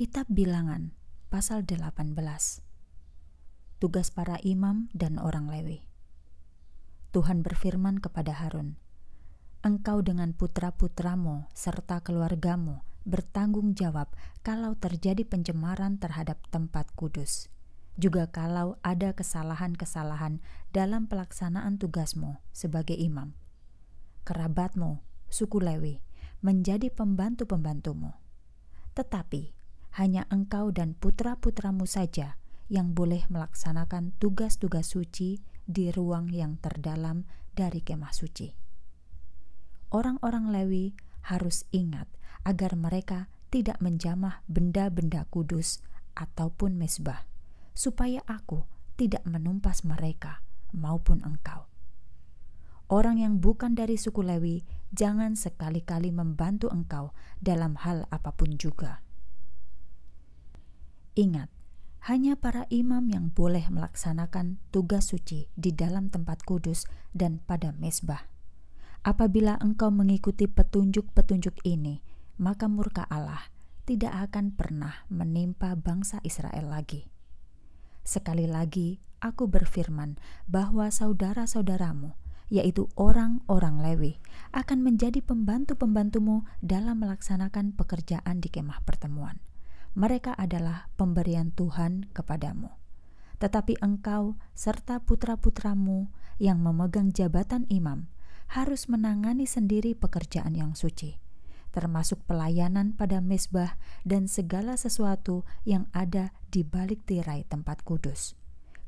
Kitab Bilangan pasal 18 Tugas para imam dan orang Lewi Tuhan berfirman kepada Harun Engkau dengan putra-putramu serta keluargamu bertanggung jawab kalau terjadi pencemaran terhadap tempat kudus juga kalau ada kesalahan-kesalahan dalam pelaksanaan tugasmu sebagai imam kerabatmu suku Lewi menjadi pembantu-pembantumu tetapi hanya engkau dan putra-putramu saja yang boleh melaksanakan tugas-tugas suci di ruang yang terdalam dari kemah suci. Orang-orang Lewi harus ingat agar mereka tidak menjamah benda-benda kudus ataupun mesbah, supaya aku tidak menumpas mereka maupun engkau. Orang yang bukan dari suku Lewi jangan sekali-kali membantu engkau dalam hal apapun juga Ingat, hanya para imam yang boleh melaksanakan tugas suci di dalam tempat kudus dan pada mesbah. Apabila engkau mengikuti petunjuk-petunjuk ini, maka murka Allah tidak akan pernah menimpa bangsa Israel lagi. Sekali lagi, aku berfirman bahwa saudara-saudaramu, yaitu orang-orang Lewi, akan menjadi pembantu-pembantumu dalam melaksanakan pekerjaan di kemah pertemuan mereka adalah pemberian Tuhan kepadamu. Tetapi engkau serta putra-putramu yang memegang jabatan imam harus menangani sendiri pekerjaan yang suci, termasuk pelayanan pada mesbah dan segala sesuatu yang ada di balik tirai tempat kudus.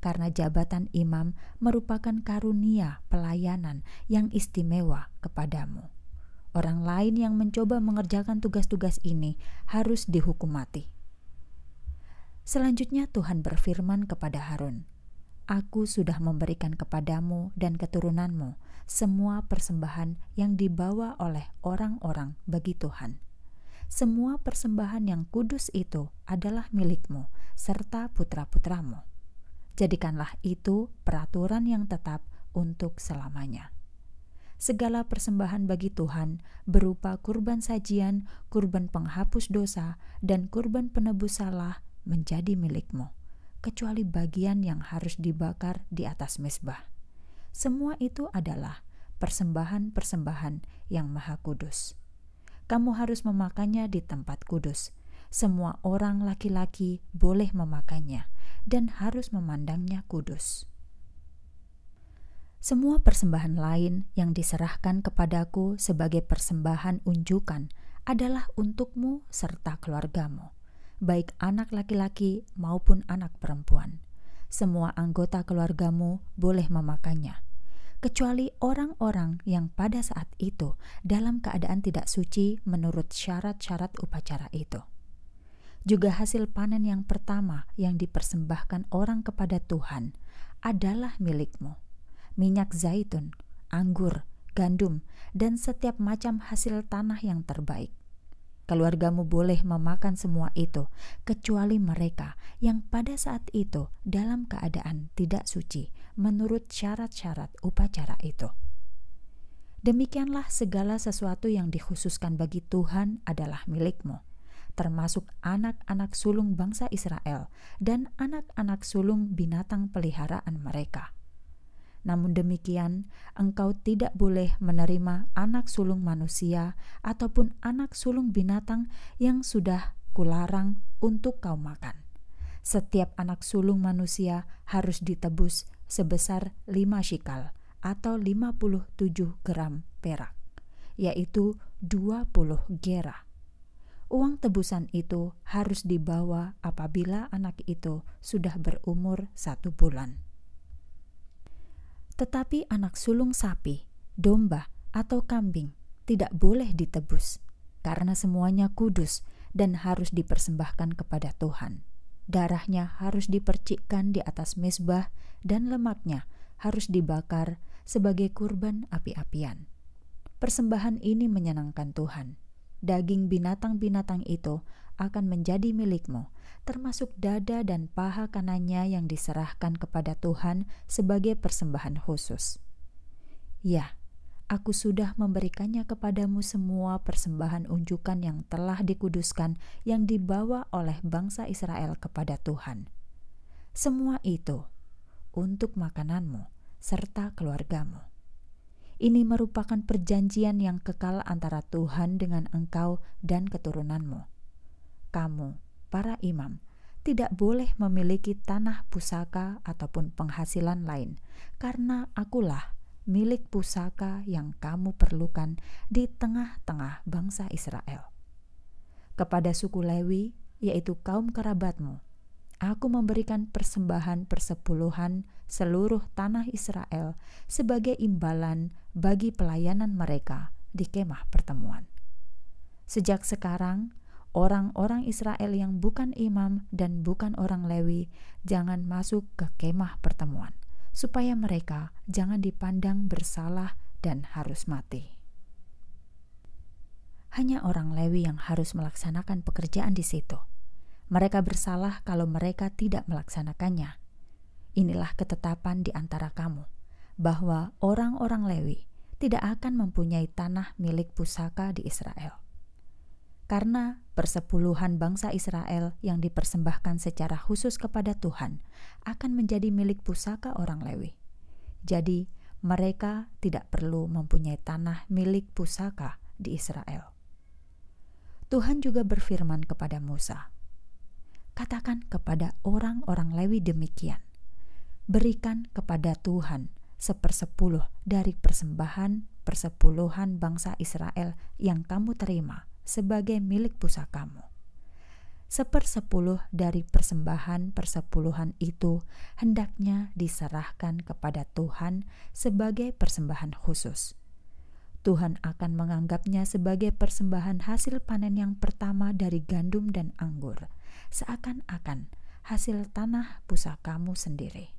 Karena jabatan imam merupakan karunia pelayanan yang istimewa kepadamu. Orang lain yang mencoba mengerjakan tugas-tugas ini harus dihukum mati Selanjutnya Tuhan berfirman kepada Harun, Aku sudah memberikan kepadamu dan keturunanmu semua persembahan yang dibawa oleh orang-orang bagi Tuhan. Semua persembahan yang kudus itu adalah milikmu serta putra-putramu. Jadikanlah itu peraturan yang tetap untuk selamanya segala persembahan bagi Tuhan berupa kurban sajian, kurban penghapus dosa, dan kurban penebus salah menjadi milikmu, kecuali bagian yang harus dibakar di atas mesbah. Semua itu adalah persembahan-persembahan yang maha kudus. Kamu harus memakannya di tempat kudus. Semua orang laki-laki boleh memakannya dan harus memandangnya kudus. Semua persembahan lain yang diserahkan kepadaku sebagai persembahan unjukan adalah untukmu serta keluargamu baik anak laki-laki maupun anak perempuan. Semua anggota keluargamu boleh memakannya, kecuali orang-orang yang pada saat itu dalam keadaan tidak suci menurut syarat-syarat upacara itu. Juga hasil panen yang pertama yang dipersembahkan orang kepada Tuhan adalah milikmu. Minyak zaitun, anggur, gandum, dan setiap macam hasil tanah yang terbaik keluargamu boleh memakan semua itu, kecuali mereka yang pada saat itu dalam keadaan tidak suci menurut syarat-syarat upacara itu. Demikianlah segala sesuatu yang dikhususkan bagi Tuhan adalah milikmu, termasuk anak-anak sulung bangsa Israel dan anak-anak sulung binatang peliharaan mereka. Namun demikian, engkau tidak boleh menerima anak sulung manusia ataupun anak sulung binatang yang sudah kularang untuk kau makan. Setiap anak sulung manusia harus ditebus sebesar 5 shikal atau 57 gram perak, yaitu 20 gera. Uang tebusan itu harus dibawa apabila anak itu sudah berumur satu bulan. Tetapi anak sulung sapi, domba, atau kambing tidak boleh ditebus, karena semuanya kudus dan harus dipersembahkan kepada Tuhan. Darahnya harus dipercikkan di atas mesbah, dan lemaknya harus dibakar sebagai kurban api-apian. Persembahan ini menyenangkan Tuhan. Daging binatang-binatang itu akan menjadi milikmu, termasuk dada dan paha kanannya yang diserahkan kepada Tuhan sebagai persembahan khusus. Ya, aku sudah memberikannya kepadamu semua persembahan unjukan yang telah dikuduskan yang dibawa oleh bangsa Israel kepada Tuhan. Semua itu untuk makananmu serta keluargamu. Ini merupakan perjanjian yang kekal antara Tuhan dengan engkau dan keturunanmu kamu, para imam, tidak boleh memiliki tanah pusaka ataupun penghasilan lain, karena akulah milik pusaka yang kamu perlukan di tengah-tengah bangsa Israel. Kepada suku Lewi, yaitu kaum kerabatmu, aku memberikan persembahan persepuluhan seluruh tanah Israel sebagai imbalan bagi pelayanan mereka di kemah pertemuan. Sejak sekarang, orang-orang Israel yang bukan imam dan bukan orang Lewi jangan masuk ke kemah pertemuan, supaya mereka jangan dipandang bersalah dan harus mati. Hanya orang Lewi yang harus melaksanakan pekerjaan di situ. Mereka bersalah kalau mereka tidak melaksanakannya. Inilah ketetapan di antara kamu, bahwa orang-orang Lewi tidak akan mempunyai tanah milik pusaka di Israel karena persepuluhan bangsa Israel yang dipersembahkan secara khusus kepada Tuhan akan menjadi milik pusaka orang Lewi. Jadi, mereka tidak perlu mempunyai tanah milik pusaka di Israel. Tuhan juga berfirman kepada Musa, "Katakan kepada orang-orang Lewi demikian: Berikan kepada Tuhan sepersepuluh dari persembahan persepuluhan bangsa Israel yang kamu terima." sebagai milik pusakamu. Sepersepuluh dari persembahan persepuluhan itu hendaknya diserahkan kepada Tuhan sebagai persembahan khusus. Tuhan akan menganggapnya sebagai persembahan hasil panen yang pertama dari gandum dan anggur, seakan-akan hasil tanah pusakamu sendiri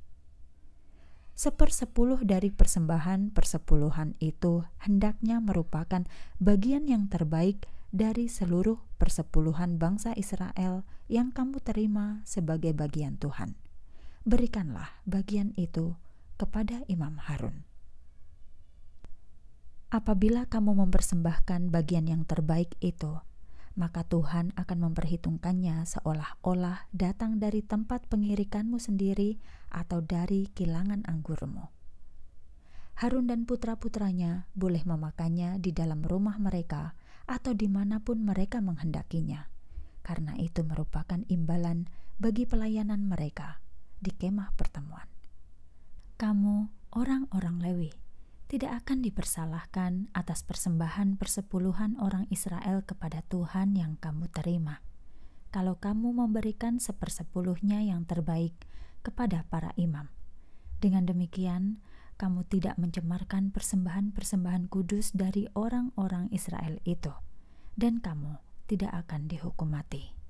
sepersepuluh dari persembahan persepuluhan itu hendaknya merupakan bagian yang terbaik dari seluruh persepuluhan bangsa Israel yang kamu terima sebagai bagian Tuhan. Berikanlah bagian itu kepada Imam Harun. Apabila kamu mempersembahkan bagian yang terbaik itu, maka Tuhan akan memperhitungkannya seolah-olah datang dari tempat pengirikanmu sendiri atau dari kilangan anggurmu. Harun dan putra-putranya boleh memakannya di dalam rumah mereka atau dimanapun mereka menghendakinya, karena itu merupakan imbalan bagi pelayanan mereka di kemah pertemuan. Kamu, orang-orang Lewi, tidak akan dipersalahkan atas persembahan persepuluhan orang Israel kepada Tuhan yang kamu terima. Kalau kamu memberikan sepersepuluhnya yang terbaik kepada para imam, dengan demikian kamu tidak mencemarkan persembahan-persembahan kudus dari orang-orang Israel itu, dan kamu tidak akan dihukum mati.